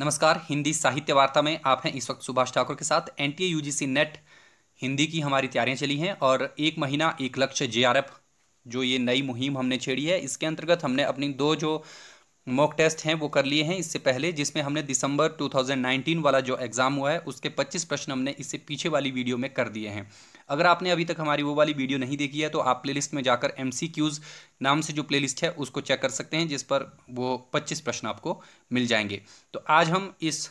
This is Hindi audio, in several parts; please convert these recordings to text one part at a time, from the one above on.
नमस्कार हिंदी साहित्य वार्ता में आप हैं इस वक्त सुभाष ठाकुर के साथ N T UGC NET Hindi की हमारी तैयारियां चली हैं और एक महीना एक लक्ष्य जे जो ये नई मुहिम हमने छेड़ी है इसके अंतर्गत हमने अपनी दो जो मॉक टेस्ट हैं वो कर लिए हैं इससे पहले जिसमें हमने दिसंबर 2019 वाला जो एग्ज़ाम हुआ है उसके 25 प्रश्न हमने इससे पीछे वाली वीडियो में कर दिए हैं अगर आपने अभी तक हमारी वो वाली वीडियो नहीं देखी है तो आप प्लेलिस्ट में जाकर एम नाम से जो प्लेलिस्ट है उसको चेक कर सकते हैं जिस पर वो पच्चीस प्रश्न आपको मिल जाएंगे तो आज हम इस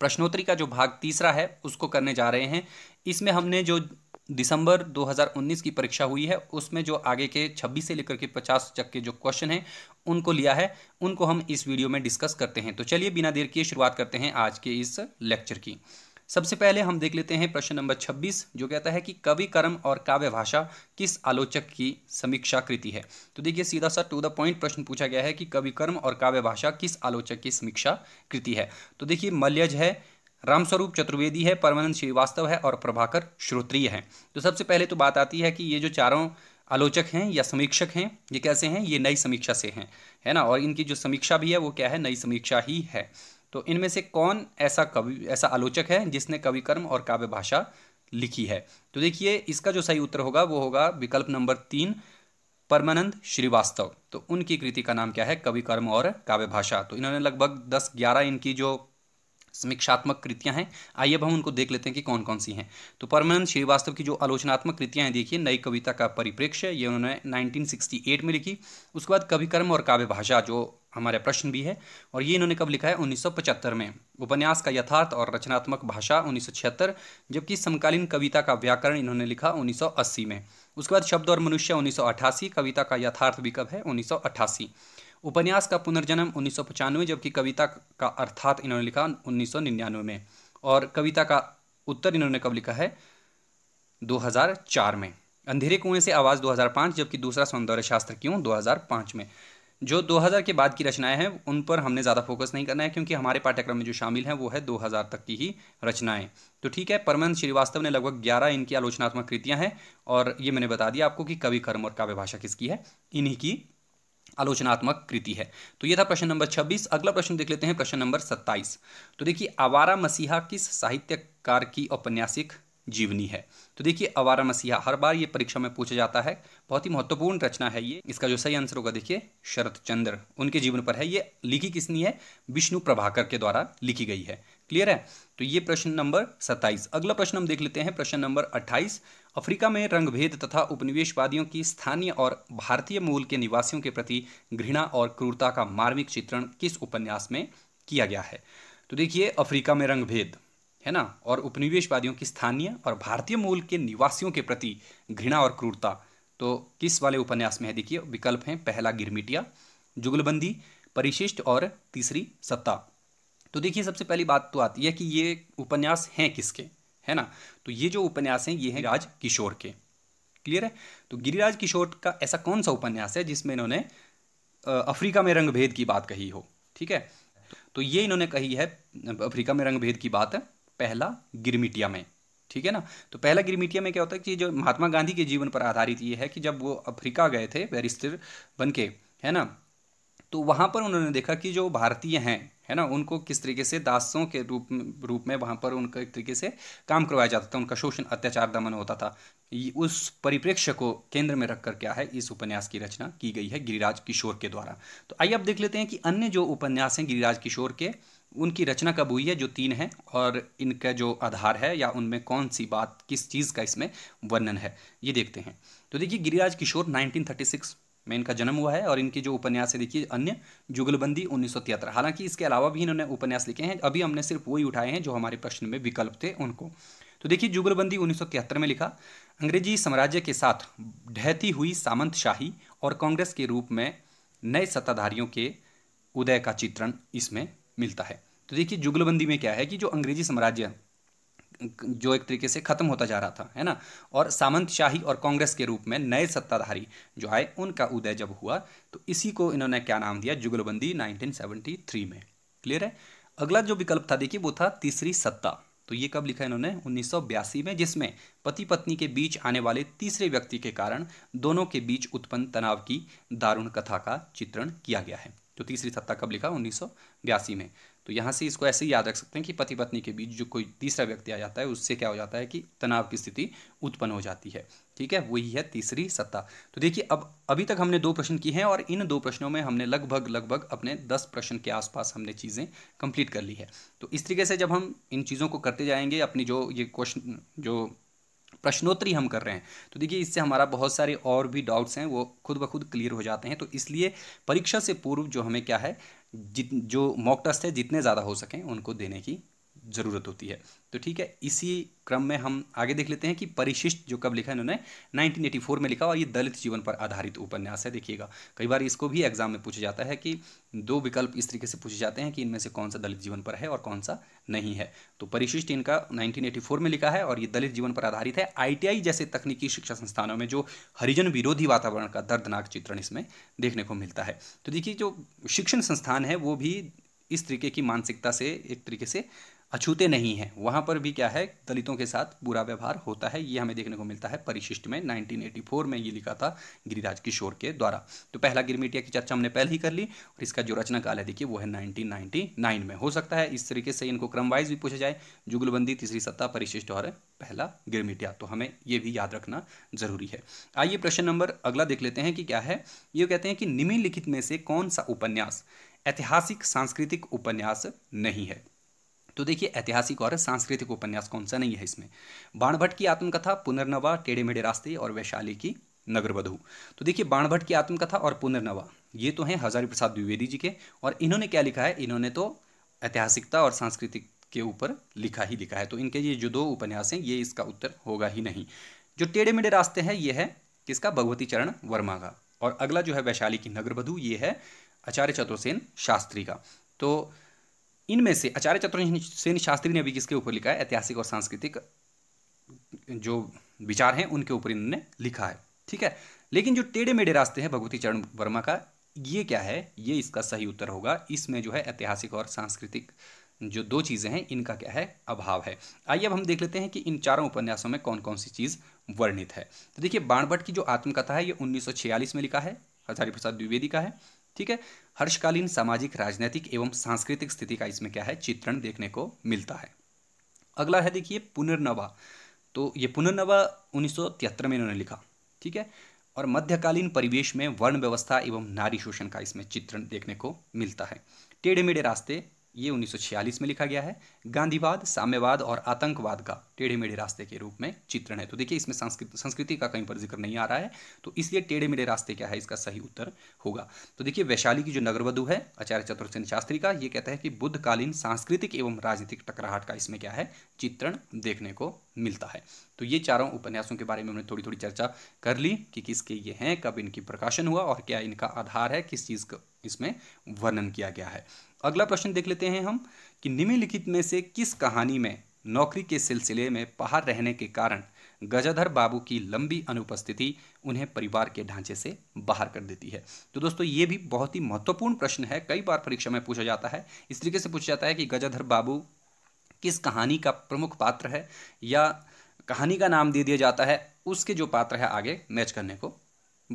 प्रश्नोत्तरी का जो भाग तीसरा है उसको करने जा रहे हैं इसमें हमने जो दिसंबर 2019 की परीक्षा हुई है उसमें जो आगे के 26 से लेकर के 50 तक के जो क्वेश्चन हैं उनको लिया है उनको हम इस वीडियो में डिस्कस करते हैं तो चलिए बिना देर किए शुरुआत करते हैं आज के इस लेक्चर की सबसे पहले हम देख लेते हैं प्रश्न नंबर 26 जो कहता है कि कवि कर्म और काव्य भाषा किस आलोचक की समीक्षा कृति है तो देखिए सीधा सा टू द पॉइंट प्रश्न पूछा गया है कि कवि कर्म और काव्य भाषा किस आलोचक की समीक्षा कृति है तो देखिए मल्यज है रामस्वरूप चतुर्वेदी है परमानंद श्रीवास्तव है और प्रभाकर श्रोत्रिय हैं तो सबसे पहले तो बात आती है कि ये जो चारों आलोचक हैं या समीक्षक हैं ये कैसे हैं ये नई समीक्षा से हैं है ना और इनकी जो समीक्षा भी है वो क्या है नई समीक्षा ही है तो इनमें से कौन ऐसा कवि ऐसा आलोचक है जिसने कवि कर्म और काव्य भाषा लिखी है तो देखिए इसका जो सही उत्तर होगा वो होगा विकल्प नंबर तीन परमानंद श्रीवास्तव तो उनकी कृति का नाम क्या है कवि कर्म और काव्य भाषा तो इन्होंने लगभग दस ग्यारह इनकी जो समीक्षात्मक कृतियां हैं आइए अब हम उनको देख लेते हैं कि कौन कौन सी हैं तो परमानंद श्रीवास्तव की जो आलोचनात्मक कृतियां हैं देखिए नई कविता का परिप्रेक्ष्य ये उन्होंने 1968 में लिखी उसके बाद कवि कर्म और काव्य भाषा जो हमारे प्रश्न भी है और ये इन्होंने कब लिखा है 1975 में उपन्यास का यथार्थ और रचनात्मक भाषा उन्नीस जबकि समकालीन कविता का व्याकरण इन्होंने लिखा उन्नीस में उसके बाद शब्द और मनुष्य उन्नीस कविता का यथार्थ भी कब है उन्नीस उपन्यास का पुनर्जन्म उन्नीस जबकि कविता का अर्थात इन्होंने लिखा उन्नीस में और कविता का उत्तर इन्होंने कब लिखा है 2004 में अंधेरे कुएं से आवाज़ 2005 जबकि दूसरा सौंदर्य शास्त्र क्यों 2005 में जो 2000 के बाद की रचनाएं हैं उन पर हमने ज़्यादा फोकस नहीं करना है क्योंकि हमारे पाठ्यक्रम में जो शामिल हैं वो है 2000 तक की ही रचनाएं तो ठीक है परमन श्रीवास्तव ने लगभग 11 इनकी आलोचनात्मक कृतियां हैं और ये मैंने बता दिया आपको कि कवि कर्म और काव्य भाषा किसकी है इन्हीं की आलोचनात्मक कृति है तो ये था प्रश्न नंबर 26 अगला प्रश्न देख लेते हैं प्रश्न नंबर 27 तो देखिए आवारा मसीहा किस साहित्यकार की औपन्यासिक जीवनी है तो देखिए आवारा मसीहा हर बार ये परीक्षा में पूछा जाता है बहुत ही महत्वपूर्ण रचना है ये इसका जो सही आंसर होगा देखिए शरत चंद्र उनके जीवन पर है ये लिखी किसनी है विष्णु प्रभाकर के द्वारा लिखी गई है क्लियर है तो ये प्रश्न नंबर 27 अगला प्रश्न हम देख लेते हैं प्रश्न नंबर अट्ठाईस अफ्रीका में रंगभेद तथा उपनिवेशवादियों की स्थानीय और भारतीय मूल के निवासियों के प्रति घृणा और क्रूरता का मार्मिक चित्रण किस उपन्यास में किया गया है तो देखिए अफ्रीका में रंगभेद है ना और उपनिवेशवादियों की स्थानीय और भारतीय मूल के निवासियों के प्रति घृणा और क्रूरता तो किस वाले उपन्यास में है देखिए विकल्प हैं पहला गिरमिटिया जुगलबंदी परिशिष्ट और तीसरी सत्ता तो देखिए सबसे पहली बात तो आती है कि ये उपन्यास हैं किसके है ना तो ये जो उपन्यास हैं ये हैं राज किशोर के क्लियर है तो गिरिराज किशोर का ऐसा कौन सा उपन्यास है जिसमें इन्होंने अफ्रीका में रंगभेद की बात कही हो ठीक है तो ये इन्होंने कही है अफ्रीका में रंगभेद की बात पहला गिरमिटिया में ठीक है ना तो पहला गिरमिटिया में क्या होता है कि जो महात्मा गांधी के जीवन पर आधारित ये है कि जब वो अफ्रीका गए थे बैरिस्टर बन के है ना तो वहाँ पर उन्होंने देखा कि जो भारतीय हैं है ना उनको किस तरीके से दासों के रूप रूप में वहाँ पर उनका एक तरीके से काम करवाया जाता था उनका शोषण अत्याचार दमन होता था उस परिप्रेक्ष्य को केंद्र में रखकर क्या है इस उपन्यास की रचना की गई है गिरिराज किशोर के द्वारा तो आइए अब देख लेते हैं कि अन्य जो उपन्यास हैं गिरिराज किशोर के उनकी रचना कब हुई है जो तीन है और इनका जो आधार है या उनमें कौन सी बात किस चीज़ का इसमें वर्णन है ये देखते हैं तो देखिए गिरिराज किशोर 1936 में इनका जन्म हुआ है और इनके जो उपन्यास है देखिए अन्य जुगलबंदी उन्नीस हालांकि इसके अलावा भी इन्होंने उपन्यास लिखे हैं अभी हमने सिर्फ वही उठाए हैं जो हमारे प्रश्न में विकल्प थे उनको तो देखिए जुगलबंदी तिहत्तर में लिखा अंग्रेजी साम्राज्य के साथ ढहती हुई सामंत शाही और कांग्रेस के रूप में नए सत्ताधारियों के उदय का चित्रण इसमें मिलता है तो देखिए जुगलबंदी में क्या है कि जो अंग्रेजी साम्राज्य जो एक तरीके से ख़त्म होता जा रहा था है ना और सामंत शाही और कांग्रेस के रूप में नए सत्ताधारी जो आए उनका उदय जब हुआ तो इसी को इन्होंने क्या नाम दिया जुगलबंदी 1973 में क्लियर है अगला जो विकल्प था देखिए वो था तीसरी सत्ता तो ये कब लिखा इन्होंने उन्नीस में जिसमें पति पत्नी के बीच आने वाले तीसरे व्यक्ति के कारण दोनों के बीच उत्पन्न तनाव की दारुण कथा का चित्रण किया गया है तो तीसरी सत्ता कब लिखा उन्नीस में तो यहाँ से इसको ऐसे ही याद रख सकते हैं कि पति पत्नी के बीच जो कोई तीसरा व्यक्ति आ जाता है उससे क्या हो जाता है कि तनाव की स्थिति उत्पन्न हो जाती है ठीक है वही है तीसरी सत्ता तो देखिए अब अभी तक हमने दो प्रश्न किए हैं और इन दो प्रश्नों में हमने लगभग लगभग अपने दस प्रश्न के आसपास हमने चीज़ें कंप्लीट कर ली है तो इस तरीके से जब हम इन चीज़ों को करते जाएंगे अपनी जो ये क्वेश्चन जो प्रश्नोत्तरी हम कर रहे हैं तो देखिए इससे हमारा बहुत सारे और भी डाउट्स हैं वो खुद ब खुद क्लियर हो जाते हैं तो इसलिए परीक्षा से पूर्व जो हमें क्या है जित जो मॉक टेस्ट है जितने ज़्यादा हो सकें उनको देने की ज़रूरत होती है तो ठीक है इसी क्रम में हम आगे देख लेते हैं कि परिशिष्ट जो कब लिखा है इन्होंने 1984 में लिखा और ये दलित जीवन पर आधारित उपन्यास है देखिएगा कई बार इसको भी एग्जाम में पूछा जाता है कि दो विकल्प इस तरीके से पूछे जाते हैं कि इनमें से कौन सा दलित जीवन पर है और कौन सा नहीं है तो परिशिष्ट इनका फोर में लिखा है और ये दलित जीवन पर आधारित है आई जैसे तकनीकी शिक्षा संस्थानों में जो हरिजन विरोधी वातावरण का दर्दनाक चित्रण इसमें देखने को मिलता है तो देखिए जो शिक्षण संस्थान है वो भी इस तरीके की मानसिकता से एक तरीके से अछूते नहीं हैं वहाँ पर भी क्या है दलितों के साथ बुरा व्यवहार होता है ये हमें देखने को मिलता है परिशिष्ट में 1984 में ये लिखा था गिरिराज किशोर के द्वारा तो पहला गिरमिटिया की चर्चा हमने पहले ही कर ली और इसका जो रचना काल है देखिए वो है 1999 में हो सकता है इस तरीके से इनको क्रमवाइज भी पूछा जाए जुगलबंदी तीसरी सत्ता परिशिष्ट और पहला गिरमिटिया तो हमें ये भी याद रखना जरूरी है आइए प्रश्न नंबर अगला देख लेते हैं कि क्या है ये कहते हैं कि निम्नलिखित में से कौन सा उपन्यास ऐतिहासिक सांस्कृतिक उपन्यास नहीं है तो देखिए ऐतिहासिक और सांस्कृतिक उपन्यास कौन सा नहीं है इसमें बाणभट्ट की आत्मकथा पुनर्नवा टेढ़े मेढ़े रास्ते और वैशाली की नगरवधु तो देखिए बाणभट्ट की आत्मकथा और पुनर्नवा ये तो हैं हजारी प्रसाद द्विवेदी जी के और इन्होंने क्या लिखा है इन्होंने तो ऐतिहासिकता और सांस्कृतिक के ऊपर लिखा ही लिखा है तो इनके ये जो दो उपन्यास हैं ये इसका उत्तर होगा ही नहीं जो टेढ़े मेढ़े रास्ते हैं ये है किसका भगवती चरण वर्मा का और अगला जो है वैशाली की नगरवधु ये है आचार्य चतुर्सेन शास्त्री का तो इनमें से आचार्य चतुर्सेन शास्त्री ने भी किसके ऊपर लिखा है ऐतिहासिक और सांस्कृतिक जो विचार हैं उनके ऊपर इन्होंने लिखा है ठीक है लेकिन जो टेढ़े मेढ़े रास्ते हैं भगवती चरण वर्मा का ये क्या है ये इसका सही उत्तर होगा इसमें जो है ऐतिहासिक और सांस्कृतिक जो दो चीज़ें हैं इनका क्या है अभाव है आइए अब हम देख लेते हैं कि इन चारों उपन्यासों में कौन कौन सी चीज़ वर्णित है तो देखिए बाणभट्ट की जो आत्मकथा है ये 1946 में लिखा है हजारी प्रसाद द्विवेदी का है ठीक है हर्षकालीन सामाजिक राजनीतिक एवं सांस्कृतिक स्थिति का इसमें क्या है चित्रण देखने को मिलता है अगला है देखिए पुनर्नवा तो ये पुनर्नवा उन्नीस में इन्होंने लिखा ठीक है और मध्यकालीन परिवेश में वर्ण व्यवस्था एवं नारी शोषण का इसमें चित्रण देखने को मिलता है टेढ़े मेढ़े रास्ते ये 1946 में लिखा गया है गांधीवाद साम्यवाद और आतंकवाद का टेढ़े मेढ़े रास्ते के रूप में चित्रण है तो देखिए इसमें संस्कृति का कहीं पर जिक्र नहीं आ रहा है तो इसलिए टेढ़े मेढ़े रास्ते क्या है इसका सही उत्तर होगा तो देखिए वैशाली की जो नगरवधु है आचार्य चतुर्सेन शास्त्री का ये कहता है कि बुद्धकालीन सांस्कृतिक एवं राजनीतिक टकराहट का इसमें क्या है चित्रण देखने को मिलता है तो ये चारों उपन्यासों के बारे में हमने थोड़ी थोड़ी चर्चा कर ली कि किसके ये हैं कब इनकी प्रकाशन हुआ और क्या इनका आधार है किस चीज़ का इसमें वर्णन किया गया है अगला प्रश्न देख लेते हैं हम कि निम्नलिखित में से किस कहानी में नौकरी के सिलसिले में बाहर रहने के कारण गजाधर बाबू की लंबी अनुपस्थिति उन्हें परिवार के ढांचे से बाहर कर देती है तो दोस्तों ये भी बहुत ही महत्वपूर्ण प्रश्न है कई बार परीक्षा में पूछा जाता है इस तरीके से पूछा जाता है कि गजाधर बाबू किस कहानी का प्रमुख पात्र है या कहानी का नाम दे दिया जाता है उसके जो पात्र है आगे मैच करने को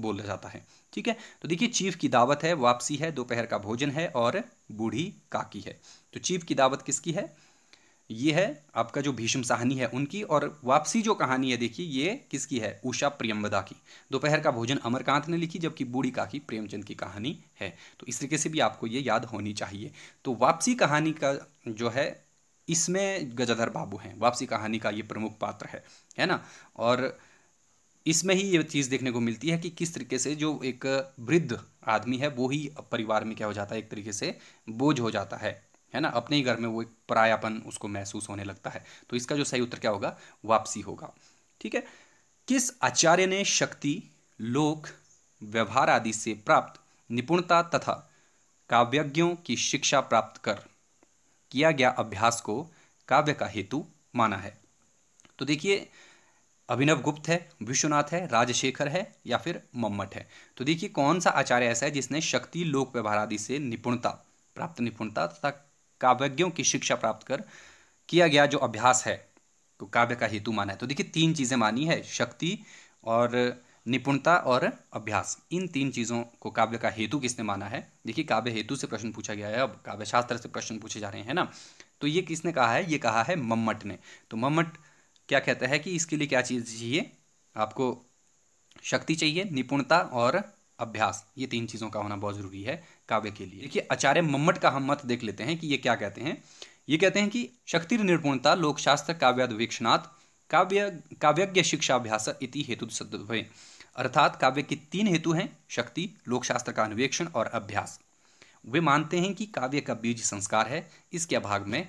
बोला जाता है ठीक है तो देखिए चीफ की दावत है वापसी है दोपहर का भोजन है और बूढ़ी काकी है तो चीफ की दावत किसकी है ये है आपका जो भीष्म साहनी है उनकी और वापसी जो कहानी है देखिए ये किसकी है उषा प्रियम्बदा की दोपहर का भोजन अमरकांत ने लिखी जबकि बूढ़ी काकी प्रेमचंद की कहानी है तो इस तरीके से भी आपको ये याद होनी चाहिए तो वापसी कहानी का जो है इसमें गजाधर बाबू हैं वापसी कहानी का ये प्रमुख पात्र है है ना और इसमें ही ये चीज़ देखने को मिलती है कि किस तरीके से जो एक वृद्ध आदमी है वो ही परिवार में क्या हो जाता है एक तरीके से बोझ हो जाता है है ना अपने ही घर में वो एक परायापन उसको महसूस होने लगता है तो इसका जो सही उत्तर क्या होगा वापसी होगा ठीक है किस आचार्य ने शक्ति लोक व्यवहार आदि से प्राप्त निपुणता तथा काव्यज्ञों की शिक्षा प्राप्त कर किया गया अभ्यास को काव्य का हेतु माना है तो देखिए अभिनव गुप्त है विश्वनाथ है राजशेखर है या फिर मम्मट है तो देखिए कौन सा आचार्य ऐसा है जिसने शक्ति लोक व्यवहार आदि से निपुणता प्राप्त निपुणता तथा काव्यज्ञों की शिक्षा प्राप्त कर किया गया जो अभ्यास है तो काव्य का हेतु माना है तो देखिए तीन चीज़ें मानी है शक्ति और निपुणता और अभ्यास इन तीन चीज़ों को काव्य का हेतु किसने माना है देखिए काव्य हेतु से प्रश्न पूछा गया है अब काव्य शास्त्र से प्रश्न पूछे जा रहे हैं ना तो ये किसने कहा है ये कहा है मम्मट ने तो मम्मट क्या कहता है कि इसके लिए क्या चीज़ चाहिए आपको शक्ति चाहिए निपुणता और अभ्यास ये तीन चीज़ों का होना बहुत ज़रूरी है काव्य के लिए देखिए आचार्य मम्मट का हम मत देख लेते हैं कि ये क्या कहते हैं ये कहते हैं कि शक्ति निपुणता लोकशास्त्र काव्यादवेक्षणात् काव्य काव्यज्ञ शिक्षाभ्यास इति हेतु सद्भवे अर्थात काव्य के तीन हेतु हैं शक्ति लोकशास्त्र का अन्वेक्षण और अभ्यास वे मानते हैं कि काव्य का बीज संस्कार है इसके अभाव में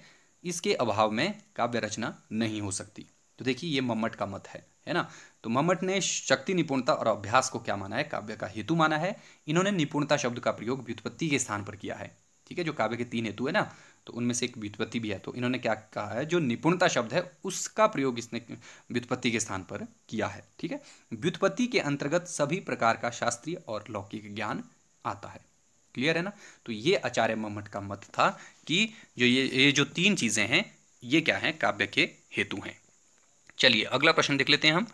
इसके अभाव में काव्य रचना नहीं हो सकती तो देखिए ये मम्मट का मत है है ना तो मम्मट ने शक्ति निपुणता और अभ्यास को क्या माना है काव्य का हेतु माना है इन्होंने निपुणता शब्द का प्रयोग व्युत्पत्ति के स्थान पर किया है ठीक है जो काव्य के तीन हेतु है ना तो उनमें से एक व्युत्पत्ति भी है तो इन्होंने क्या कहा है जो निपुणता शब्द है उसका प्रयोग इसने व्युत्पत्ति के स्थान पर किया है ठीक है व्युत्पत्ति के अंतर्गत सभी प्रकार का शास्त्रीय और लौकिक ज्ञान आता है क्लियर है ना तो ये आचार्य मम्मट का मत था कि जो ये ये जो तीन चीज़ें हैं ये क्या है काव्य के हेतु हैं चलिए अगला प्रश्न देख लेते हैं हम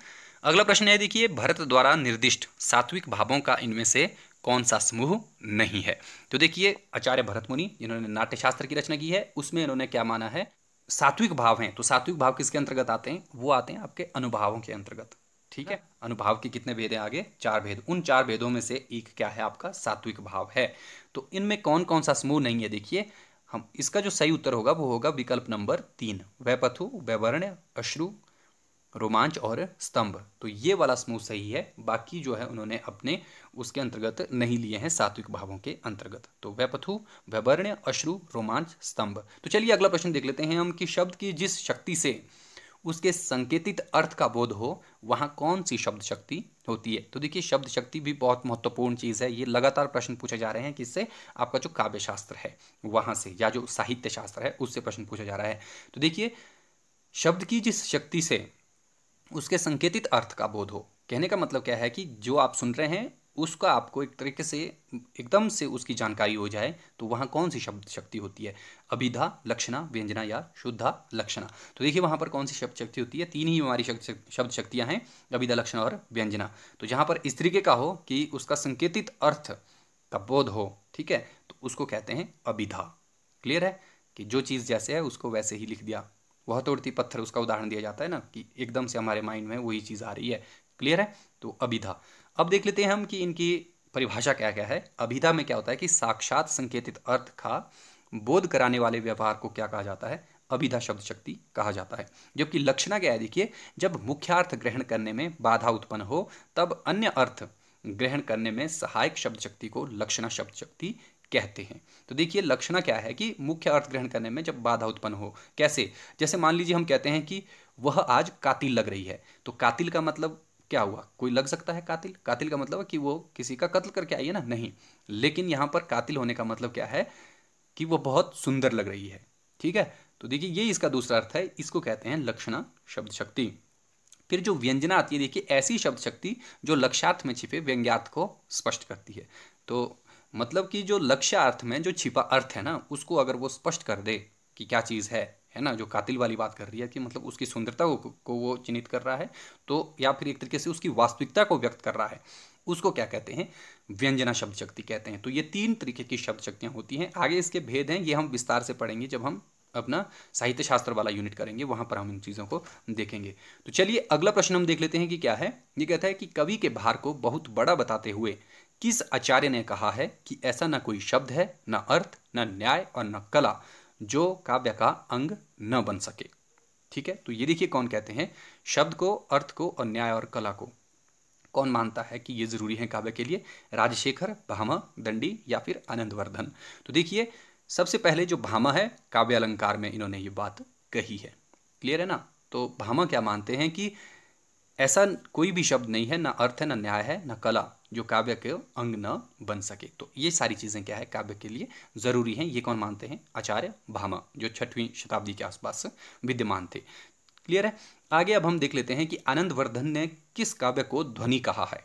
अगला प्रश्न है देखिए भरत द्वारा निर्दिष्ट सात्विक भावों का इनमें से कौन सा समूह नहीं है तो देखिए आचार्य भरत मुनि जिन्होंने नाट्यशास्त्र की रचना की है उसमें इन्होंने क्या माना है सात्विक भाव हैं तो सात्विक भाव किसके अंतर्गत आते हैं वो आते हैं आपके अनुभावों के अंतर्गत ठीक है अनुभाव के कितने भेद हैं आगे चार भेद उन चार भेदों में से एक क्या है आपका सात्विक भाव है तो इनमें कौन कौन सा समूह नहीं है देखिए हम इसका जो सही उत्तर होगा वो होगा विकल्प नंबर तीन वैपथु वैवर्ण अश्रु रोमांच और स्तंभ तो ये वाला समूह सही है बाकी जो है उन्होंने अपने उसके अंतर्गत नहीं लिए हैं सात्विक भावों के अंतर्गत तो वैपथु वैवर्ण अश्रु रोमांच स्तंभ तो चलिए अगला प्रश्न देख लेते हैं हम कि शब्द की जिस शक्ति से उसके संकेतित अर्थ का बोध हो वहाँ कौन सी शब्द शक्ति होती है तो देखिए शब्द शक्ति भी बहुत महत्वपूर्ण चीज़ है ये लगातार प्रश्न पूछे जा रहे हैं कि इससे आपका जो काव्य शास्त्र है वहाँ से या जो साहित्य शास्त्र है उससे प्रश्न पूछा जा रहा है तो देखिए शब्द की जिस शक्ति से उसके संकेतित अर्थ का बोध हो कहने का मतलब क्या है कि जो आप सुन रहे हैं उसका आपको एक तरीके से एकदम से उसकी जानकारी हो जाए तो वहाँ कौन सी शब्द शक्ति होती है अभिधा लक्षणा व्यंजना या शुद्धा लक्षणा तो देखिए वहाँ पर कौन सी शब्द शक्ति होती है तीन ही हमारी शब्द शक्तियाँ हैं अभिधा लक्षणा और व्यंजना तो जहाँ पर इस तरीके का हो कि उसका संकेतित अर्थ का बोध हो ठीक है तो उसको कहते हैं अभिधा क्लियर है कि जो चीज़ जैसे है उसको वैसे ही लिख दिया वह तोड़ती पत्थर उसका उदाहरण दिया जाता है ना कि एकदम से हमारे माइंड में वही चीज़ आ रही है क्लियर है तो अभिधा अब देख लेते हैं हम कि इनकी परिभाषा क्या क्या है अभिधा में क्या होता है कि साक्षात संकेतित अर्थ का बोध कराने वाले व्यवहार को क्या कहा जाता है अभिधा शब्द शक्ति कहा जाता है जबकि लक्षणा क्या है देखिए जब मुख्यार्थ ग्रहण करने में बाधा उत्पन्न हो तब अन्य अर्थ ग्रहण करने में सहायक शब्द शक्ति को लक्षणा शब्द शक्ति कहते हैं तो देखिए लक्षणा क्या है कि मुख्य अर्थ ग्रहण करने में जब बाधा उत्पन्न हो कैसे जैसे मान लीजिए हम कहते हैं कि वह आज कातिल लग रही है तो कातिल का मतलब क्या हुआ कोई लग सकता है कातिल कातिल का मतलब कि वो किसी का कत्ल करके आई है ना नहीं लेकिन यहां पर कातिल होने का मतलब क्या है कि वो बहुत सुंदर लग रही है ठीक है तो देखिए ये इसका दूसरा अर्थ है इसको कहते हैं लक्षणा शब्द शक्ति फिर जो व्यंजना आती है देखिए ऐसी शब्द शक्ति जो लक्षार्थ में छिपे व्यंग्यार्थ को स्पष्ट करती है तो मतलब कि जो लक्ष्य अर्थ में जो छिपा अर्थ है ना उसको अगर वो स्पष्ट कर दे कि क्या चीज़ है है ना जो कातिल वाली बात कर रही है कि मतलब उसकी सुंदरता को, को वो चिन्हित कर रहा है तो या फिर एक तरीके से उसकी वास्तविकता को व्यक्त कर रहा है उसको क्या कहते हैं व्यंजना शब्द शक्ति कहते हैं तो ये तीन तरीके की शब्द शक्तियाँ होती हैं आगे इसके भेद हैं ये हम विस्तार से पढ़ेंगे जब हम अपना साहित्य शास्त्र वाला यूनिट करेंगे वहाँ पर हम इन चीज़ों को देखेंगे तो चलिए अगला प्रश्न हम देख लेते हैं कि क्या है ये कहता है कि कवि के भार को बहुत बड़ा बताते हुए किस आचार्य ने कहा है कि ऐसा न कोई शब्द है न अर्थ न न्याय और न कला जो काव्य का अंग न बन सके ठीक है तो ये देखिए कौन कहते हैं शब्द को अर्थ को और न्याय और कला को कौन मानता है कि ये जरूरी है काव्य के लिए राजशेखर भामा दंडी या फिर आनंदवर्धन तो देखिए सबसे पहले जो भामा है काव्य अलंकार में इन्होंने ये बात कही है क्लियर है ना तो भामा क्या मानते हैं कि ऐसा कोई भी शब्द नहीं है ना अर्थ है ना न्याय है ना कला जो काव्य के अंग न बन सके तो ये सारी चीज़ें क्या है काव्य के लिए ज़रूरी हैं ये कौन मानते हैं आचार्य भामा जो छठवीं शताब्दी के आसपास विद्यमान थे क्लियर है आगे अब हम देख लेते हैं कि आनंदवर्धन ने किस काव्य को ध्वनि कहा है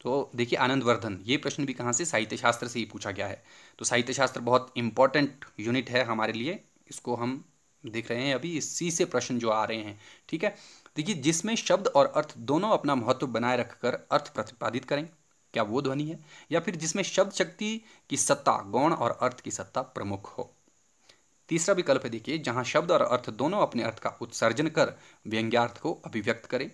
तो देखिए आनंदवर्धन ये प्रश्न भी कहाँ से साहित्य शास्त्र से ही पूछा गया है तो साहित्य शास्त्र बहुत इंपॉर्टेंट यूनिट है हमारे लिए इसको हम देख रहे हैं अभी इसी से प्रश्न जो आ रहे हैं ठीक है देखिए जिसमें शब्द और अर्थ दोनों अपना महत्व बनाए रखकर अर्थ प्रतिपादित करें क्या वो ध्वनि है या फिर जिसमें शब्द शक्ति की सत्ता गौण और अर्थ की सत्ता प्रमुख हो तीसरा विकल्प है देखिए जहां शब्द और अर्थ दोनों अपने अर्थ का उत्सर्जन कर व्यंग्यार्थ को अभिव्यक्त करें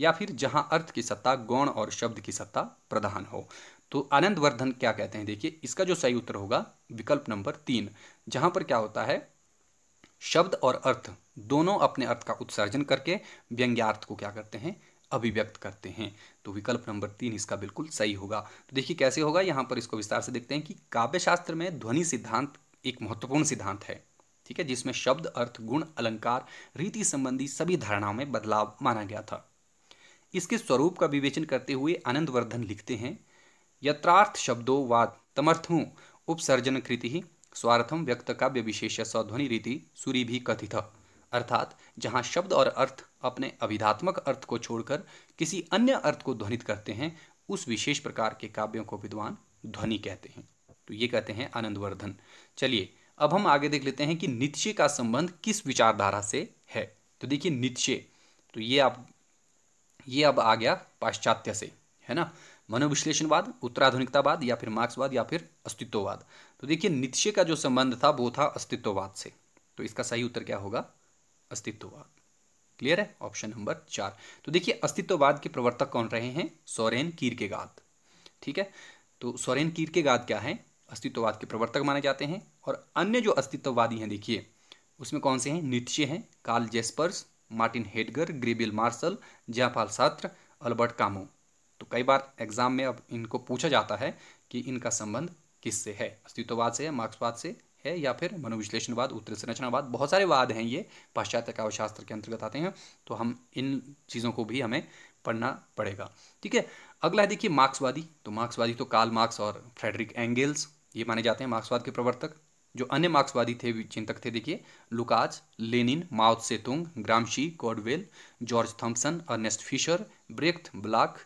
या फिर जहां अर्थ की सत्ता गौण और शब्द की सत्ता प्रधान हो तो आनंद वर्धन क्या कहते हैं देखिए इसका जो सही उत्तर होगा विकल्प नंबर तीन जहां पर क्या होता है शब्द और अर्थ दोनों अपने अर्थ का उत्सर्जन करके व्यंग्यार्थ को क्या करते हैं अभिव्यक्त करते हैं तो विकल्प नंबर तीन इसका बिल्कुल सही होगा तो देखिए कैसे होगा यहाँ पर इसको विस्तार से देखते हैं कि काव्य शास्त्र में ध्वनि सिद्धांत एक महत्वपूर्ण सिद्धांत है ठीक है जिसमें शब्द अर्थ गुण अलंकार रीति संबंधी सभी धारणाओं में बदलाव माना गया था इसके स्वरूप का विवेचन करते हुए आनंदवर्धन लिखते हैं यत्रार्थ शब्दों वा तमर्थों उपसर्जन कृति स्वार्थम व्यक्त काव्य विशेष सध्वनि रीति सूरी भी कथित अर्थात जहाँ शब्द और अर्थ अपने अभिधात्मक अर्थ को छोड़कर किसी अन्य अर्थ को ध्वनित करते हैं उस विशेष प्रकार के काव्यों को विद्वान ध्वनि कहते हैं तो ये कहते हैं आनंदवर्धन चलिए अब हम आगे देख लेते हैं कि नित्य का संबंध किस विचारधारा से है तो देखिए नित्य तो ये आप ये अब आ गया पाश्चात्य से है ना मनोविश्लेषणवाद उत्तराधुनिकतावाद या फिर मार्क्सवाद या फिर अस्तित्ववाद तो देखिए नित्य का जो संबंध था वो था अस्तित्ववाद से तो इसका सही उत्तर क्या होगा अस्तित्ववाद क्लियर है ऑप्शन नंबर चार तो देखिए अस्तित्ववाद के प्रवर्तक कौन रहे हैं सोरेन कीर्केगाद ठीक है तो सोरेन कीर्केगाद क्या है अस्तित्ववाद के प्रवर्तक माने जाते हैं और अन्य जो अस्तित्ववादी हैं देखिए उसमें कौन से हैं नित्शे हैं Karl Jaspers Martin Heidegger Gabriel Marcel Jean Paul Sartre Albert Camus तो कई बार एग्जाम में अब इनको पूछा जाता है कि इनका संबंध किससे है अस्तित्ववाद से है मार्क्सवाद से है या फिर मनोविश्लेषणवाद उत्तर संरचनावाद बहुत सारे वाद हैं ये पाश्चात्य काव्यशास्त्र के अंतर्गत आते हैं तो हम इन चीज़ों को भी हमें पढ़ना पड़ेगा ठीक है अगला है देखिए मार्क्सवादी तो मार्क्सवादी तो कार्ल मार्क्स और फ्रेडरिक एंगल्स ये माने जाते हैं मार्क्सवाद के प्रवर्तक जो अन्य मार्क्सवादी थे चिंतक थे देखिए Lukacs Lenin Mao Tsetung Gramsci Caudwell George Thomson Ernst Fischer Brecht Bloch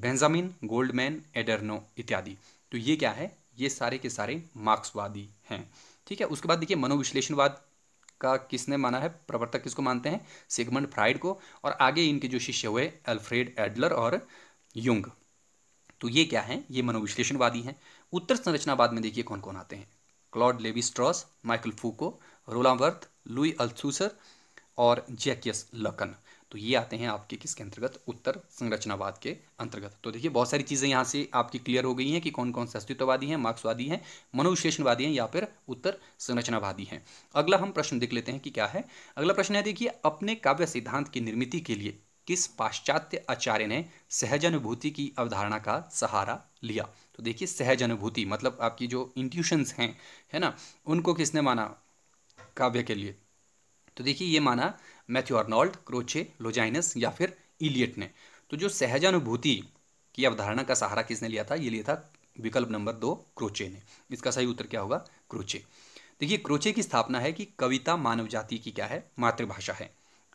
Benjamin Goldmann Adorno इत्यादि तो ये क्या है ये सारे के सारे मार्क्सवादी हैं ठीक है उसके बाद देखिए मनोविश्लेषणवाद का किसने माना है प्रवर्तक किसको मानते हैं सिगमंड फ्राइड को और आगे इनके जो शिष्य हुए अल्फ्रेड एडलर और युंग तो ये क्या है ये मनोविश्लेषणवादी हैं उत्तर संरचनावाद में देखिए कौन कौन आते हैं Claude Levi Strauss Michel Foucault रोलावर्थ लुई अल्सूसर और जैकियस लकन तो ये आते हैं आपके किसके अंतर्गत उत्तर संरचनावाद के अंतर्गत तो देखिए बहुत सारी चीज़ें यहाँ से आपकी क्लियर हो गई हैं कि कौन कौन से अस्तित्ववादी हैं मार्क्सवादी हैं मनोविश्लेषणवादी हैं या फिर उत्तर संरचनावादी हैं अगला हम प्रश्न देख लेते हैं कि क्या है अगला प्रश्न है देखिए अपने काव्य सिद्धांत की निर्मित के लिए किस पाश्चात्य आचार्य ने सहजानुभूति की अवधारणा का सहारा लिया तो देखिए सहज अनुभूति मतलब आपकी जो इंट्यूशंस हैं है ना उनको किसने माना काव्य के लिए तो देखिए ये माना मैथ्यू अर्नॉल्ड क्रोचे लोजाइनस या फिर इलियट ने तो जो सहजानुभूति की अवधारणा का सहारा किसने लिया था ये लिया था विकल्प नंबर दो क्रोचे ने इसका सही उत्तर क्या होगा क्रोचे देखिए क्रोचे की स्थापना है कि कविता मानव जाति की क्या है मातृभाषा है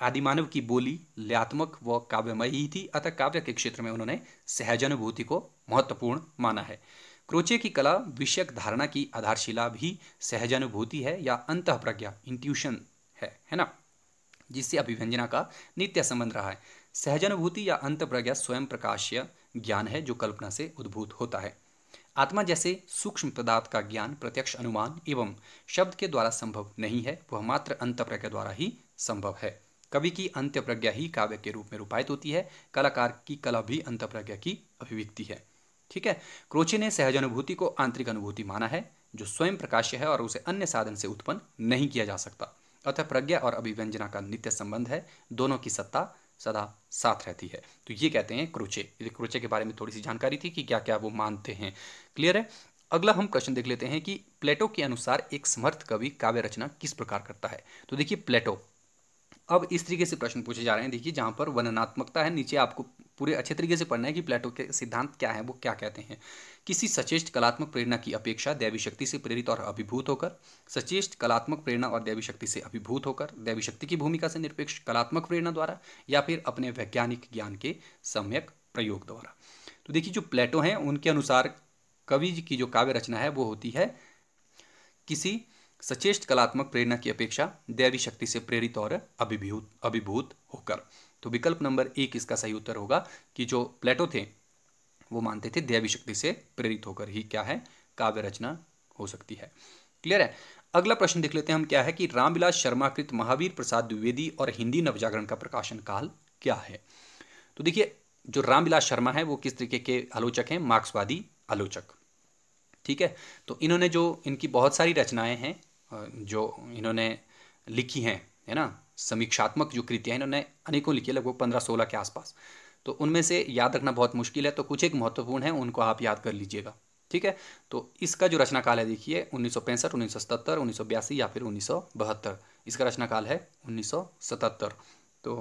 आदि मानव की बोली लयात्मक व काव्यमय ही थी अतः काव्य के क्षेत्र में उन्होंने सहजानुभूति को महत्वपूर्ण माना है क्रोचे की कला विषयक धारणा की आधारशिला भी सहजानुभूति है या अंत प्रज्ञा इंट्यूशन है है ना जिससे अभिव्यंजना का नित्य संबंध रहा है सहजानुभूति या अंत प्रज्ञा स्वयं प्रकाशीय ज्ञान है जो कल्पना से उद्भूत होता है आत्मा जैसे सूक्ष्म पदार्थ का ज्ञान प्रत्यक्ष अनुमान एवं शब्द के द्वारा संभव नहीं है वह मात्र अंत प्रज्ञा द्वारा ही संभव है कवि की अंत्य प्रज्ञा ही काव्य के रूप में रूपायित होती है कलाकार की कला भी अंत प्रज्ञा की अभिव्यक्ति है ठीक है क्रोचे ने सहज अनुभूति को आंतरिक अनुभूति माना है जो स्वयं प्रकाश्य है और उसे अन्य साधन से उत्पन्न नहीं किया जा सकता अतः प्रज्ञा और अभिव्यंजना का नित्य संबंध है दोनों की सत्ता सदा साथ रहती है तो ये कहते हैं क्रुचे क्रुचे के बारे में थोड़ी सी जानकारी थी कि क्या क्या वो मानते हैं क्लियर है अगला हम प्रश्न देख लेते हैं कि प्लेटो के अनुसार एक समर्थ कवि काव्य रचना किस प्रकार करता है तो देखिए प्लेटो अब इस तरीके से प्रश्न पूछे जा रहे हैं देखिए जहां पर वर्णनात्मकता है नीचे आपको पूरे अच्छे तरीके से पढ़ना है कि प्लेटो के सिद्धांत क्या है वो क्या कहते हैं किसी सचेष्ट कलात्मक प्रेरणा की अपेक्षा दैवी शक्ति से प्रेरित और अभिभूत होकर सचेष्ट कलात्मक प्रेरणा और दैवी शक्ति से अभिभूत होकर दैवी शक्ति की भूमिका से निरपेक्ष कलात्मक प्रेरणा द्वारा या फिर अपने वैज्ञानिक ज्ञान के सम्यक प्रयोग द्वारा तो देखिए जो प्लेटो हैं उनके अनुसार कवि की जो काव्य रचना है वो होती है किसी सचेष्ट कलात्मक प्रेरणा की अपेक्षा दैवी शक्ति से प्रेरित और अभिभूत अभिभूत होकर तो विकल्प नंबर एक इसका सही उत्तर होगा कि जो प्लेटो थे वो मानते थे दैवी शक्ति से प्रेरित होकर ही क्या है काव्य रचना हो सकती है क्लियर है अगला प्रश्न देख लेते हैं हम क्या है कि रामविलास शर्मा कृत महावीर प्रसाद द्विवेदी और हिंदी नवजागरण का प्रकाशन काल क्या है तो देखिए जो रामविलास शर्मा है वो किस तरीके के आलोचक हैं मार्क्सवादी आलोचक ठीक है तो इन्होंने जो इनकी बहुत सारी रचनाएं हैं जो इन्होंने लिखी हैं है ना समीक्षात्मक जो कृतियाँ इन्होंने अनेकों लिखी है लगभग पंद्रह सोलह के आसपास तो उनमें से याद रखना बहुत मुश्किल है तो कुछ एक महत्वपूर्ण है उनको आप याद कर लीजिएगा ठीक है तो इसका जो रचनाकाल है देखिए उन्नीस सौ पैंसठ उन्नीस सौ सतहत्तर उन्नीस सौ बयासी या फिर उन्नीस सौ बहत्तर इसका रचनाकाल है उन्नीस सौ सतहत्तर तो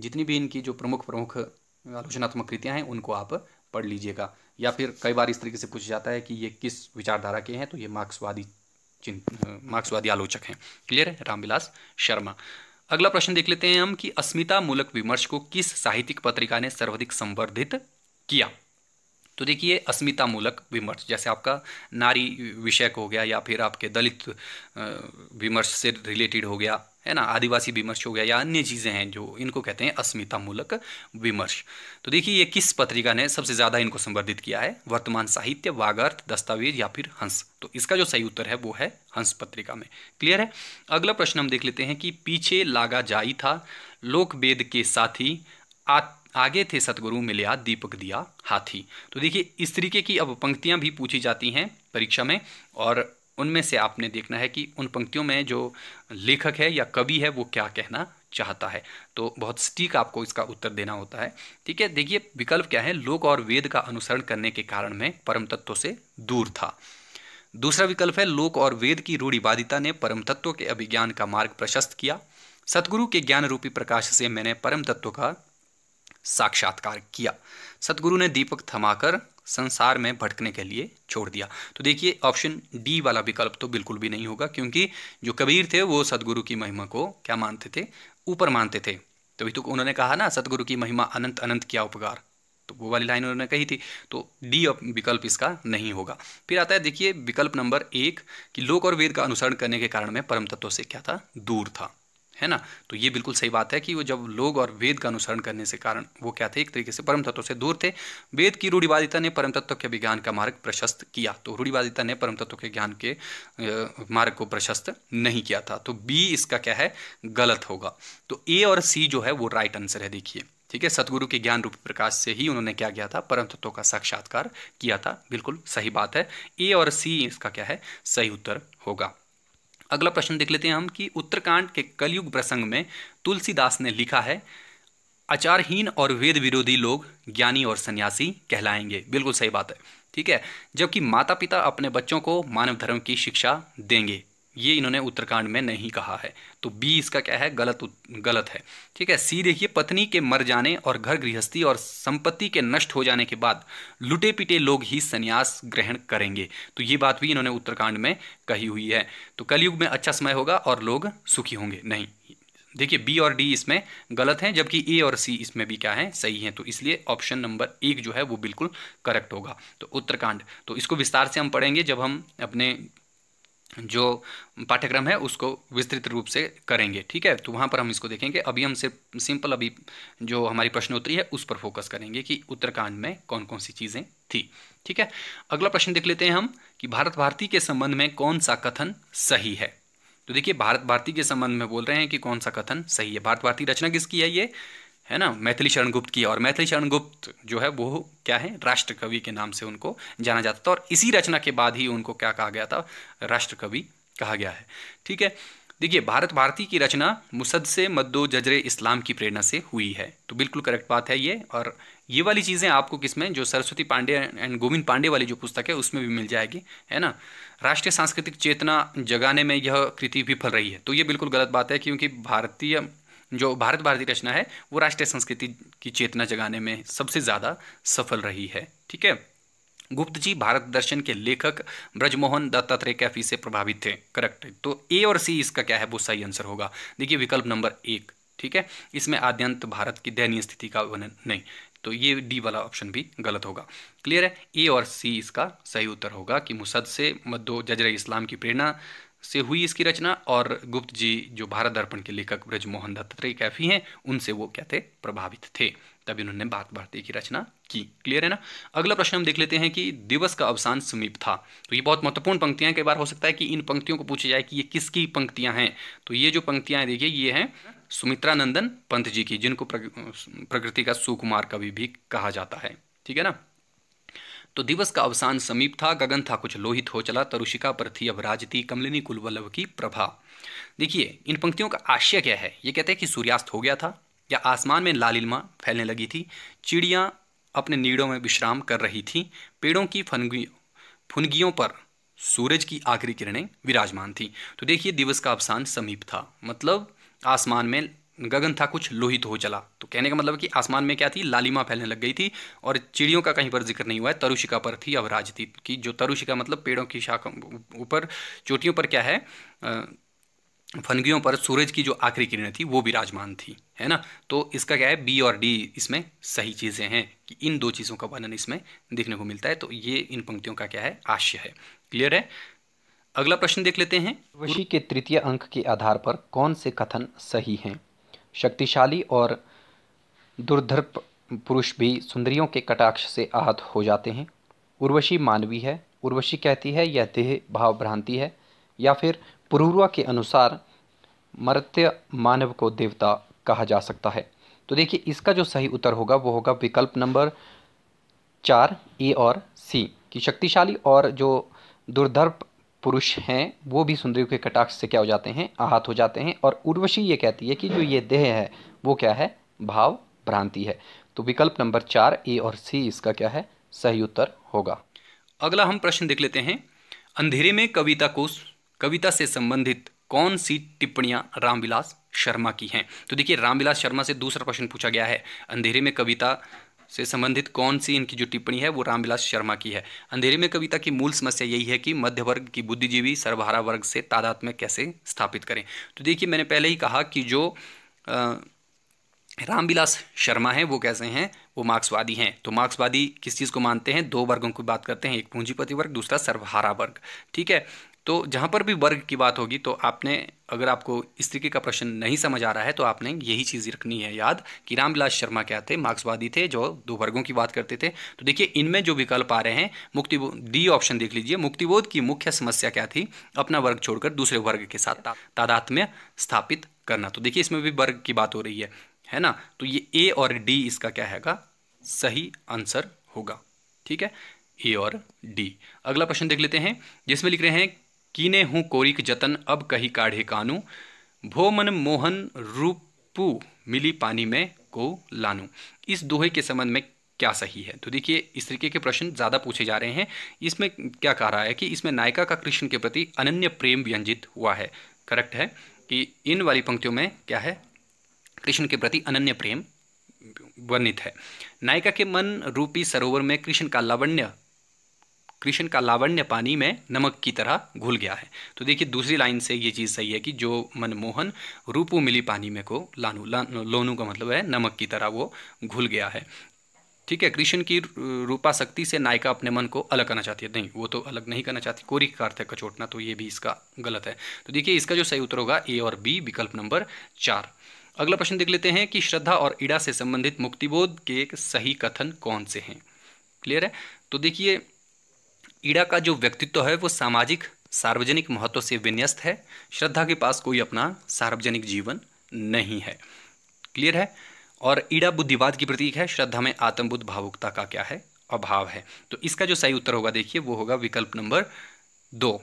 जितनी भी इनकी जो प्रमुख प्रमुख आलोचनात्मक कृतियाँ हैं उनको आप पढ़ लीजिएगा या फिर कई बार इस तरीके से पूछा जाता है कि ये किस विचारधारा के हैं तो ये मार्क्सवादी चिंत मार्क्सवादी आलोचक हैं क्लियर है रामविलास शर्मा अगला प्रश्न देख लेते हैं हम कि अस्मिता मूलक विमर्श को किस साहित्यिक पत्रिका ने सर्वाधिक संवर्धित किया तो देखिए अस्मिता मूलक विमर्श जैसे आपका नारी विषयक हो गया या फिर आपके दलित विमर्श से रिलेटेड हो गया है ना आदिवासी विमर्श हो गया या अन्य चीज़ें हैं जो इनको कहते हैं अस्मिता मूलक विमर्श तो देखिए ये किस पत्रिका ने सबसे ज़्यादा इनको संवर्धित किया है वर्तमान साहित्य वागर्थ दस्तावेज या फिर हंस तो इसका जो सही उत्तर है वो है हंस पत्रिका में क्लियर है अगला प्रश्न हम देख लेते हैं कि पीछे लागा जाई था लोक वेद के साथी आ आगे थे सतगुरु मिलिया दीपक दिया हाथी तो देखिए इस तरीके की अब पंक्तियां भी पूछी जाती हैं परीक्षा में और उनमें से आपने देखना है कि उन पंक्तियों में जो लेखक है या कवि है वो क्या कहना चाहता है तो बहुत सटीक आपको इसका उत्तर देना होता है ठीक है देखिए विकल्प क्या है लोक और वेद का अनुसरण करने के कारण में परम तत्व से दूर था दूसरा विकल्प है लोक और वेद की रूढ़िवादिता ने परम तत्व के अभिज्ञान का मार्ग प्रशस्त किया सतगुरु के ज्ञान रूपी प्रकाश से मैंने परम तत्व का साक्षात्कार किया सतगुरु ने दीपक थमाकर संसार में भटकने के लिए छोड़ दिया तो देखिए ऑप्शन डी वाला विकल्प तो बिल्कुल भी नहीं होगा क्योंकि जो कबीर थे वो सदगुरु की महिमा को क्या मानते थे ऊपर मानते थे तभी तो उन्होंने कहा ना सदगुरु की महिमा अनंत अनंत क्या उपकार तो वो वाली लाइन उन्होंने कही थी तो डी विकल्प इसका नहीं होगा फिर आता है देखिए विकल्प नंबर एक कि लोक और वेद का अनुसरण करने के कारण में परम तत्व से क्या था दूर था है ना तो ये बिल्कुल सही बात है कि वो जब लोग और वेद का अनुसरण करने से कारण वो क्या थे एक तरीके से परम तत्व से दूर थे वेद की रूढ़िवादिता ने परम तत्व के विज्ञान का मार्ग प्रशस्त किया तो रूढ़िवादिता ने परम तत्व के ज्ञान के मार्ग को प्रशस्त नहीं किया था तो बी इसका क्या है गलत होगा तो ए और सी जो है वो राइट आंसर है देखिए ठीक है सतगुरु के ज्ञान रूप प्रकाश से ही उन्होंने क्या किया था परम तत्व का साक्षात्कार किया था बिल्कुल सही बात है ए और सी इसका क्या है सही उत्तर होगा अगला प्रश्न देख लेते हैं हम कि उत्तरकांड के कलयुग प्रसंग में तुलसीदास ने लिखा है आचारहीन और वेद विरोधी लोग ज्ञानी और सन्यासी कहलाएंगे बिल्कुल सही बात है ठीक है जबकि माता पिता अपने बच्चों को मानव धर्म की शिक्षा देंगे ये इन्होंने उत्तरकांड में नहीं कहा है तो बी इसका क्या है गलत गलत है ठीक है सी देखिए पत्नी के मर जाने और घर गृहस्थी और संपत्ति के नष्ट हो जाने के बाद लुटे पिटे लोग ही संन्यास ग्रहण करेंगे तो ये बात भी इन्होंने उत्तरकांड में कही हुई है तो कलयुग में अच्छा समय होगा और लोग सुखी होंगे नहीं देखिए बी और डी इसमें गलत हैं जबकि ए और सी इसमें भी क्या है सही हैं तो इसलिए ऑप्शन नंबर एक जो है वो बिल्कुल करेक्ट होगा तो उत्तरकांड तो इसको विस्तार से हम पढ़ेंगे जब हम अपने जो पाठ्यक्रम है उसको विस्तृत रूप से करेंगे ठीक है तो वहाँ पर हम इसको देखेंगे अभी हम सिर्फ सिंपल अभी जो हमारी प्रश्नोत्तरी है उस पर फोकस करेंगे कि उत्तराखंड में कौन कौन सी चीज़ें थी ठीक है अगला प्रश्न देख लेते हैं हम कि भारत भारती के संबंध में कौन सा कथन सही है तो देखिए भारत भारती के संबंध में बोल रहे हैं कि कौन सा कथन सही है भारत भारती रचना किसकी है ये है ना मैथिली शरण गुप्त की और मैथिली शरण गुप्त जो है वो क्या है राष्ट्र कवि के नाम से उनको जाना जाता था और इसी रचना के बाद ही उनको क्या कहा गया था राष्ट्र कवि कहा गया है ठीक है देखिए भारत भारती की रचना मुसद से मद्दो जजरे इस्लाम की प्रेरणा से हुई है तो बिल्कुल करेक्ट बात है ये और ये वाली चीज़ें आपको किसमें जो सरस्वती पांडे एंड गोविंद पांडे वाली जो पुस्तक है उसमें भी मिल जाएगी है ना राष्ट्रीय सांस्कृतिक चेतना जगाने में यह कृति विफल रही है तो ये बिल्कुल गलत बात है क्योंकि भारतीय जो भारत भारती रचना है वो राष्ट्रीय संस्कृति की चेतना जगाने में सबसे ज़्यादा सफल रही है ठीक है गुप्त जी भारत दर्शन के लेखक ब्रजमोहन दत्तात्रेय कैफी से प्रभावित थे करेक्ट तो ए और सी इसका क्या है वो सही आंसर होगा देखिए विकल्प नंबर एक ठीक है इसमें आद्यंत भारत की दयनीय स्थिति का वर्णन नहीं तो ये डी वाला ऑप्शन भी गलत होगा क्लियर है ए और सी इसका सही उत्तर होगा कि मुसद से मद्दो जजर इस्लाम की प्रेरणा से हुई इसकी रचना और गुप्त जी जो भारत दर्पण के लेखक ब्रजमोहन दत्तात्रेय कैफी हैं उनसे वो क्या थे प्रभावित थे तभी इन्होंने बात भारती की रचना की क्लियर है ना अगला प्रश्न हम देख लेते हैं कि दिवस का अवसान समीप था तो ये बहुत महत्वपूर्ण पंक्तियां कई बार हो सकता है कि इन पंक्तियों को पूछा जाए कि ये किसकी पंक्तियां हैं तो ये जो पंक्तियां देखिए ये हैं सुमित्रानंदन पंत जी की जिनको प्रकृति का सुकुमार कवि भी कहा जाता है ठीक है ना तो दिवस का अवसान समीप था गगन था कुछ लोहित हो चला तरुषिका पर थी अब राजती कमलिनी कुलवल्लव की प्रभा देखिए इन पंक्तियों का आशय क्या है ये कहते हैं कि सूर्यास्त हो गया था या आसमान में लालिमा फैलने लगी थी चिड़ियाँ अपने नीड़ों में विश्राम कर रही थी पेड़ों की फनगियों फुनगियों पर सूरज की आखिरी किरणें विराजमान थी तो देखिए दिवस का अवसान समीप था मतलब आसमान में गगन था कुछ लोहित हो चला तो कहने का मतलब कि आसमान में क्या थी लालिमा फैलने लग गई थी और चिड़ियों का कहीं पर जिक्र नहीं हुआ है तरुशिका पर थी अवराज थी कि जो तरुशिका मतलब पेड़ों की शाखा ऊपर चोटियों पर क्या है फनगियों पर सूरज की जो आखिरी किरण थी वो विराजमान थी है ना तो इसका क्या है बी और डी इसमें सही चीज़ें हैं कि इन दो चीज़ों का वर्णन इसमें देखने को मिलता है तो ये इन पंक्तियों का क्या है आशय है क्लियर है अगला प्रश्न देख लेते हैं वशी के तृतीय अंक के आधार पर कौन से कथन सही हैं शक्तिशाली और दुर्धर्प पुरुष भी सुंदरियों के कटाक्ष से आहत हो जाते हैं उर्वशी मानवी है उर्वशी कहती है यह देह भाव भ्रांति है या फिर पुरूर्वा के अनुसार मर्त्य मानव को देवता कहा जा सकता है तो देखिए इसका जो सही उत्तर होगा वो होगा विकल्प नंबर चार ए और सी कि शक्तिशाली और जो दुर्धर्प पुरुष हैं वो भी सुंदरी के कटाक्ष से क्या हो जाते हैं आहत हो जाते हैं और उर्वशी ये कहती है कि जो ये देह है वो क्या है भाव भ्रांति है तो विकल्प नंबर चार ए और सी इसका क्या है सही उत्तर होगा अगला हम प्रश्न देख लेते हैं अंधेरे में कविता को कविता से संबंधित कौन सी टिप्पणियां रामविलास शर्मा की हैं तो देखिए रामविलास शर्मा से दूसरा प्रश्न पूछा गया है अंधेरे में कविता से संबंधित कौन सी इनकी जो टिप्पणी है वो रामविलास शर्मा की है अंधेरे में कविता की मूल समस्या यही है कि मध्य वर्ग की बुद्धिजीवी सर्वहारा वर्ग से तादाद में कैसे स्थापित करें तो देखिए मैंने पहले ही कहा कि जो रामविलास शर्मा हैं वो कैसे हैं वो मार्क्सवादी हैं तो मार्क्सवादी किस चीज़ को मानते हैं दो वर्गों की बात करते हैं एक पूंजीपति वर्ग दूसरा सर्वहारा वर्ग ठीक है तो जहाँ पर भी वर्ग की बात होगी तो आपने अगर आपको इस तरीके का प्रश्न नहीं समझ आ रहा है तो आपने यही चीज़ रखनी है याद कि रामविलास शर्मा क्या थे मार्क्सवादी थे जो दो वर्गों की बात करते थे तो देखिए इनमें जो विकल्प आ रहे हैं मुक्ति डी ऑप्शन देख लीजिए मुक्तिबोध की मुख्य समस्या क्या थी अपना वर्ग छोड़कर दूसरे वर्ग के साथ तादात्म्य स्थापित करना तो देखिए इसमें भी वर्ग की बात हो रही है है ना तो ये ए और डी इसका क्या हैगा सही आंसर होगा ठीक है ए और डी अगला प्रश्न देख लेते हैं जिसमें लिख रहे हैं कीने हूँ कोरिक जतन अब कही काढ़े कानू भो मन मोहन रूपू मिली पानी में को लानू इस दोहे के संबंध में क्या सही है तो देखिए इस तरीके के प्रश्न ज़्यादा पूछे जा रहे हैं इसमें क्या कह रहा है कि इसमें नायिका का कृष्ण के प्रति अनन्य प्रेम व्यंजित हुआ है करेक्ट है कि इन वाली पंक्तियों में क्या है कृष्ण के प्रति अनन्य प्रेम वर्णित है नायिका के मन रूपी सरोवर में कृष्ण का लावण्य कृष्ण का लावण्य पानी में नमक की तरह घुल गया है तो देखिए दूसरी लाइन से ये चीज़ सही है कि जो मनमोहन रूपू मिली पानी में को लानू लोनू का मतलब है नमक की तरह वो घुल गया है ठीक है कृष्ण की रूपा शक्ति से नायिका अपने मन को अलग करना चाहती है नहीं वो तो अलग नहीं करना चाहती कोरी का अर्थ है कचोटना तो ये भी इसका गलत है तो देखिए इसका जो सही उत्तर होगा ए और बी विकल्प नंबर चार अगला प्रश्न देख लेते हैं कि श्रद्धा और ईड़ा से संबंधित मुक्तिबोध के एक सही कथन कौन से हैं क्लियर है तो देखिए ईड़ा का जो व्यक्तित्व है वो सामाजिक सार्वजनिक महत्व से विन्यस्त है श्रद्धा के पास कोई अपना सार्वजनिक जीवन नहीं है क्लियर है और ईड़ा बुद्धिवाद की प्रतीक है श्रद्धा में आत्मबुद्ध भावुकता का क्या है अभाव है तो इसका जो सही उत्तर होगा देखिए वो होगा विकल्प नंबर दो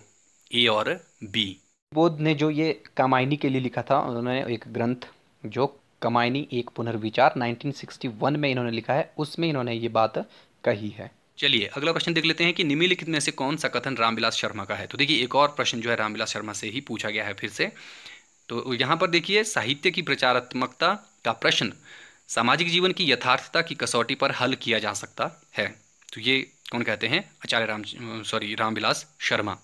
ए और बी बोध ने जो ये कामायनी के लिए लिखा था उन्होंने एक ग्रंथ जो कमायनी एक पुनर्विचार 1961 में इन्होंने लिखा है उसमें इन्होंने ये बात कही है चलिए अगला क्वेश्चन देख लेते हैं कि निम्नलिखित में से कौन सा कथन रामविलास शर्मा का है तो देखिए एक और प्रश्न जो है रामविलास शर्मा से ही पूछा गया है फिर से तो यहाँ पर देखिए साहित्य की प्रचारात्मकता का प्रश्न सामाजिक जीवन की यथार्थता की कसौटी पर हल किया जा सकता है तो ये कौन कहते हैं आचार्य राम सॉरी रामविलास शर्मा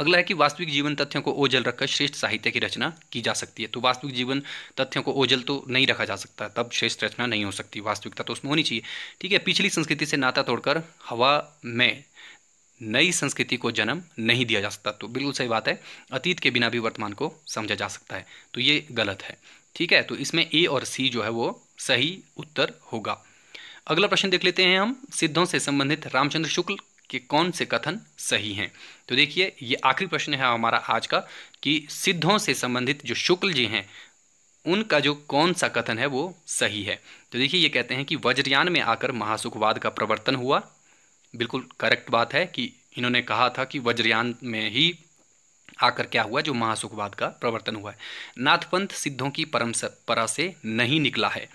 अगला है कि वास्तविक जीवन तथ्यों को ओझल रखकर श्रेष्ठ साहित्य की रचना की जा सकती है तो वास्तविक जीवन तथ्यों को ओझल तो नहीं रखा जा सकता तब श्रेष्ठ रचना नहीं हो सकती वास्तविकता तो उसमें होनी चाहिए ठीक है पिछली संस्कृति से नाता तोड़कर हवा में नई संस्कृति को जन्म नहीं दिया जा सकता तो बिल्कुल सही बात है अतीत के बिना भी वर्तमान को समझा जा सकता है तो ये गलत है ठीक है तो इसमें ए और सी जो है वो सही उत्तर होगा अगला प्रश्न देख लेते हैं हम सिद्धों से संबंधित रामचंद्र शुक्ल कि कौन से कथन सही हैं तो देखिए ये आखिरी प्रश्न है हमारा आज का कि सिद्धों से संबंधित जो शुक्ल जी हैं उनका जो कौन सा कथन है वो सही है तो देखिए ये कहते हैं कि वज्रयान में आकर महासुखवाद का प्रवर्तन हुआ बिल्कुल करेक्ट बात है कि इन्होंने कहा था कि वज्रयान में ही आकर क्या हुआ जो महासुखवाद का प्रवर्तन हुआ है नाथपंथ सिद्धों की परम से नहीं निकला है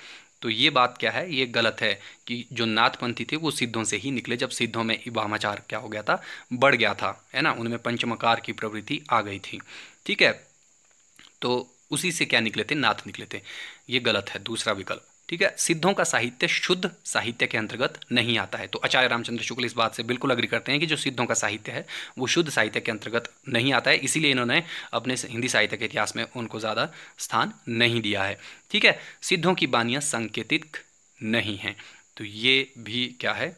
तो ये बात क्या है ये गलत है कि जो नाथपंथी थे वो सिद्धों से ही निकले जब सिद्धों में वामाचार क्या हो गया था बढ़ गया था है ना उनमें पंचमकार की प्रवृत्ति आ गई थी ठीक है तो उसी से क्या निकले थे नाथ निकले थे ये गलत है दूसरा विकल्प ठीक है सिद्धों का साहित्य शुद्ध साहित्य के अंतर्गत नहीं आता है तो आचार्य रामचंद्र शुक्ल इस बात से बिल्कुल अग्री करते हैं कि जो सिद्धों का साहित्य है वो शुद्ध साहित्य के अंतर्गत नहीं आता है इसीलिए इन्होंने अपने हिंदी साहित्य के इतिहास में उनको ज़्यादा स्थान नहीं दिया है ठीक है सिद्धों की बानियां संकेतित नहीं है तो ये भी क्या है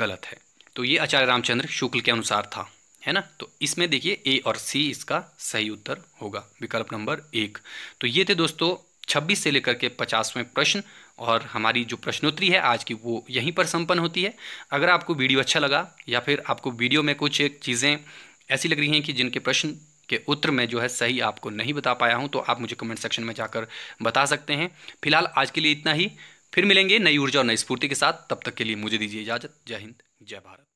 गलत है तो ये आचार्य रामचंद्र शुक्ल के अनुसार था है ना तो इसमें देखिए ए और सी इसका सही उत्तर होगा विकल्प नंबर एक तो ये थे दोस्तों 26 से लेकर के 50वें प्रश्न और हमारी जो प्रश्नोत्तरी है आज की वो यहीं पर संपन्न होती है अगर आपको वीडियो अच्छा लगा या फिर आपको वीडियो में कुछ एक चीज़ें ऐसी लग रही हैं कि जिनके प्रश्न के उत्तर में जो है सही आपको नहीं बता पाया हूँ तो आप मुझे कमेंट सेक्शन में जाकर बता सकते हैं फिलहाल आज के लिए इतना ही फिर मिलेंगे नई ऊर्जा और नई स्फूर्ति के साथ तब तक के लिए मुझे दीजिए इजाज़त जय हिंद जय भारत